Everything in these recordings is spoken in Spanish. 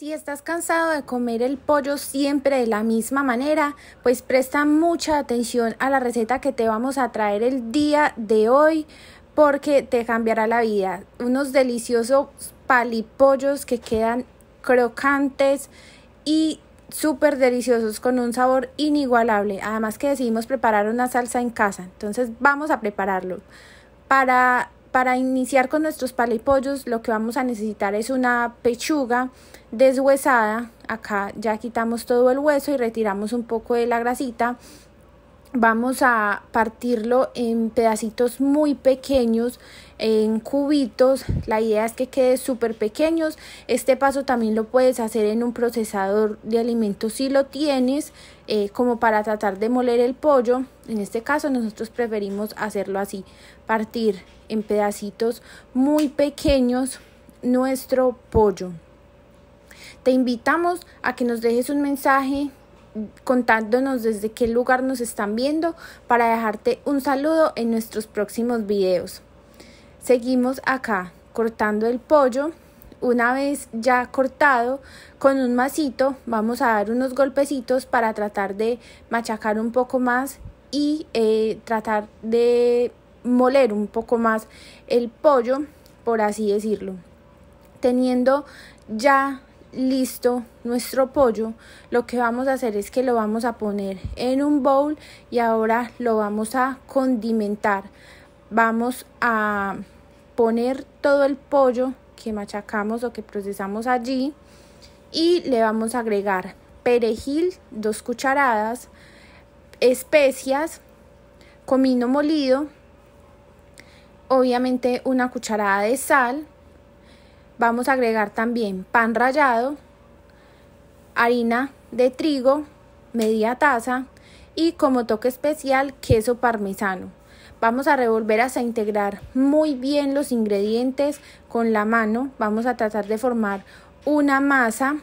Si estás cansado de comer el pollo siempre de la misma manera, pues presta mucha atención a la receta que te vamos a traer el día de hoy porque te cambiará la vida. Unos deliciosos palipollos que quedan crocantes y súper deliciosos con un sabor inigualable. Además que decidimos preparar una salsa en casa, entonces vamos a prepararlo. Para para iniciar con nuestros palipollos lo que vamos a necesitar es una pechuga deshuesada. Acá ya quitamos todo el hueso y retiramos un poco de la grasita vamos a partirlo en pedacitos muy pequeños, en cubitos. La idea es que quede súper pequeños. Este paso también lo puedes hacer en un procesador de alimentos si lo tienes, eh, como para tratar de moler el pollo. En este caso nosotros preferimos hacerlo así, partir en pedacitos muy pequeños nuestro pollo. Te invitamos a que nos dejes un mensaje contándonos desde qué lugar nos están viendo para dejarte un saludo en nuestros próximos videos. Seguimos acá cortando el pollo. Una vez ya cortado con un masito vamos a dar unos golpecitos para tratar de machacar un poco más y eh, tratar de moler un poco más el pollo, por así decirlo. Teniendo ya listo nuestro pollo, lo que vamos a hacer es que lo vamos a poner en un bowl y ahora lo vamos a condimentar. Vamos a poner todo el pollo que machacamos o que procesamos allí y le vamos a agregar perejil, dos cucharadas, especias, comino molido, obviamente una cucharada de sal, Vamos a agregar también pan rallado, harina de trigo, media taza y como toque especial queso parmesano. Vamos a revolver hasta integrar muy bien los ingredientes con la mano. Vamos a tratar de formar una masa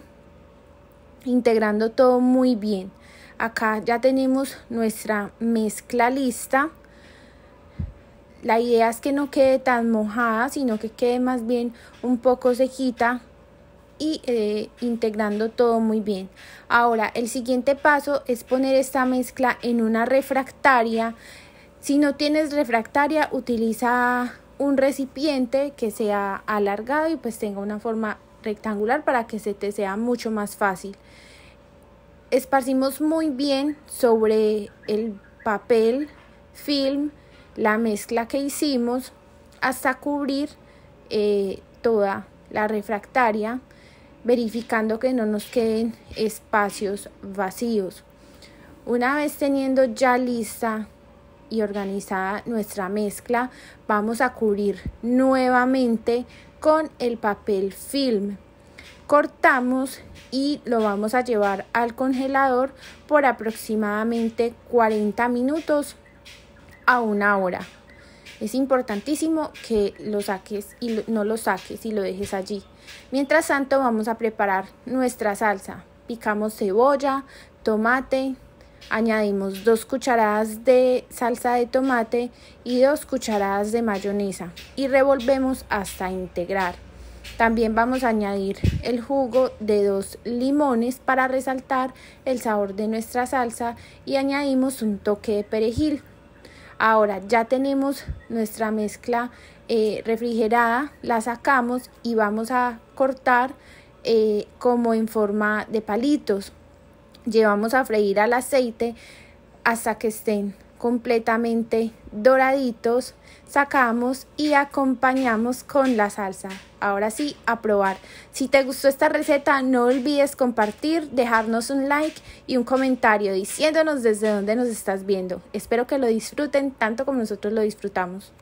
integrando todo muy bien. Acá ya tenemos nuestra mezcla lista. La idea es que no quede tan mojada, sino que quede más bien un poco cejita y eh, integrando todo muy bien. Ahora, el siguiente paso es poner esta mezcla en una refractaria. Si no tienes refractaria, utiliza un recipiente que sea alargado y pues tenga una forma rectangular para que se te sea mucho más fácil. Esparcimos muy bien sobre el papel film la mezcla que hicimos hasta cubrir eh, toda la refractaria verificando que no nos queden espacios vacíos. Una vez teniendo ya lista y organizada nuestra mezcla, vamos a cubrir nuevamente con el papel film. Cortamos y lo vamos a llevar al congelador por aproximadamente 40 minutos a una hora. Es importantísimo que lo saques y no lo saques y lo dejes allí. Mientras tanto vamos a preparar nuestra salsa. Picamos cebolla, tomate, añadimos dos cucharadas de salsa de tomate y dos cucharadas de mayonesa y revolvemos hasta integrar. También vamos a añadir el jugo de dos limones para resaltar el sabor de nuestra salsa y añadimos un toque de perejil. Ahora ya tenemos nuestra mezcla eh, refrigerada, la sacamos y vamos a cortar eh, como en forma de palitos. Llevamos a freír al aceite hasta que estén completamente doraditos, sacamos y acompañamos con la salsa. Ahora sí, a probar. Si te gustó esta receta, no olvides compartir, dejarnos un like y un comentario diciéndonos desde dónde nos estás viendo. Espero que lo disfruten tanto como nosotros lo disfrutamos.